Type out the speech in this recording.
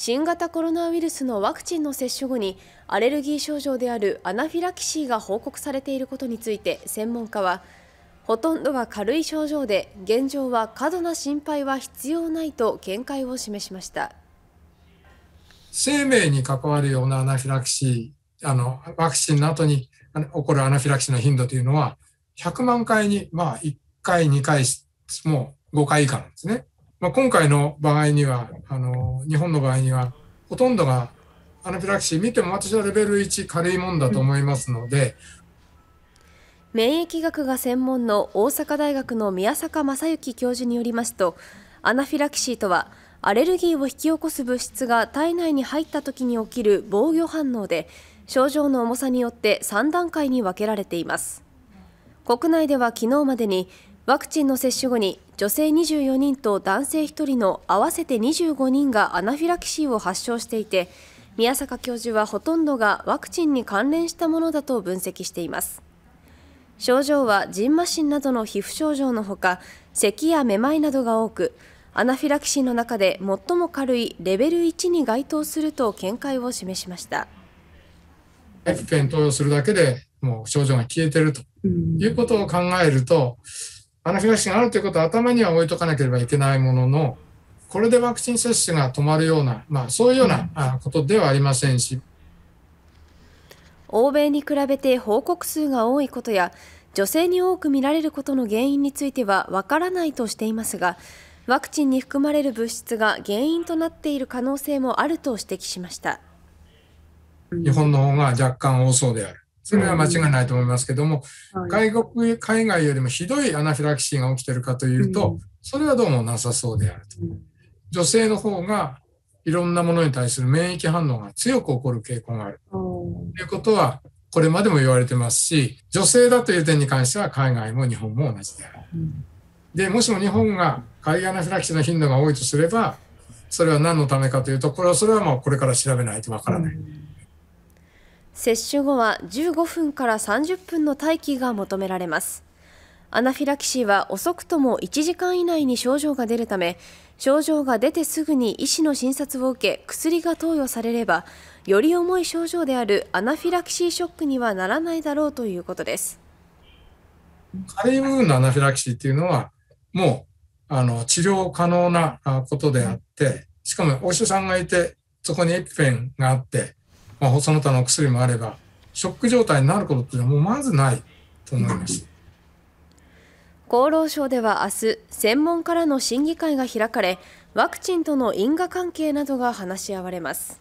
新型コロナウイルスのワクチンの接種後にアレルギー症状であるアナフィラキシーが報告されていることについて専門家はほとんどは軽い症状で現状は過度な心配は必要ないと見解を示しました生命に関わるようなアナフィラキシーあのワクチンの後に起こるアナフィラキシーの頻度というのは100万回にまあ1回2回もう5回以下なんですね。まあ、今回の場合にはあの日本の場合にはほとんどがアナフィラキシー見ても私はレベル1軽いもんだと思いますので、免疫学が専門の大阪大学の宮坂正幸教授によりますとアナフィラキシーとはアレルギーを引き起こす物質が体内に入った時に起きる防御反応で症状の重さによって3段階に分けられています国内では昨日までにワクチンの接種後に女性24人と男性1人の合わせて25人がアナフィラキシーを発症していて宮坂教授はほとんどがワクチンに関連したものだと分析しています症状はじんましなどの皮膚症状のほか咳やめまいなどが多くアナフィラキシーの中で最も軽いレベル1に該当すると見解を示しました薬券投与するだけでもう症状が消えてるということを考えると、うんアナフィラキシーがあるということは頭には置いとかなければいけないものの、これでワクチン接種が止まるような、まあ、そういうようなことではありませんし。欧米に比べて報告数が多いことや、女性に多く見られることの原因についてはわからないとしていますが、ワクチンに含まれる物質が原因となっている可能性もあると指摘しました。日本の方が若干多そうである。それは間違いないと思いますけども、外国、海外よりもひどいアナフィラキシーが起きてるかというと、それはどうもなさそうであると。女性の方がいろんなものに対する免疫反応が強く起こる傾向がある。ということは、これまでも言われてますし、女性だという点に関しては海外も日本も同じである。で、もしも日本が海外アナフィラキシーの頻度が多いとすれば、それは何のためかというと、これはそれはもうこれから調べないとわからない。接種後は15分から30分の待機が求められますアナフィラキシーは遅くとも1時間以内に症状が出るため症状が出てすぐに医師の診察を受け薬が投与されればより重い症状であるアナフィラキシーショックにはならないだろうということです加齢部分のアナフィラキシーというのはもうあの治療可能なことであってしかもお医者さんがいてそこにエピフェンがあってまあ、その他のお薬もあれば、ショック状態になることっていうのはもうまずないと思います。厚労省では明日、専門家らの審議会が開かれ、ワクチンとの因果関係などが話し合われます。